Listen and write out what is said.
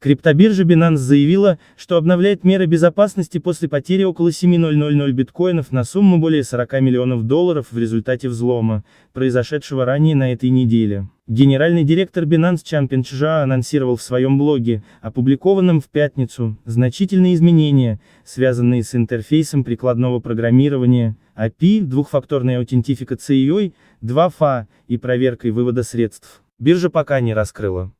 Криптобиржа Binance заявила, что обновляет меры безопасности после потери около 7.000 биткоинов на сумму более 40 миллионов долларов в результате взлома, произошедшего ранее на этой неделе. Генеральный директор Binance Чампин Чжа анонсировал в своем блоге, опубликованном в пятницу, значительные изменения, связанные с интерфейсом прикладного программирования, API, двухфакторной аутентификацией, 2FA и проверкой вывода средств. Биржа пока не раскрыла.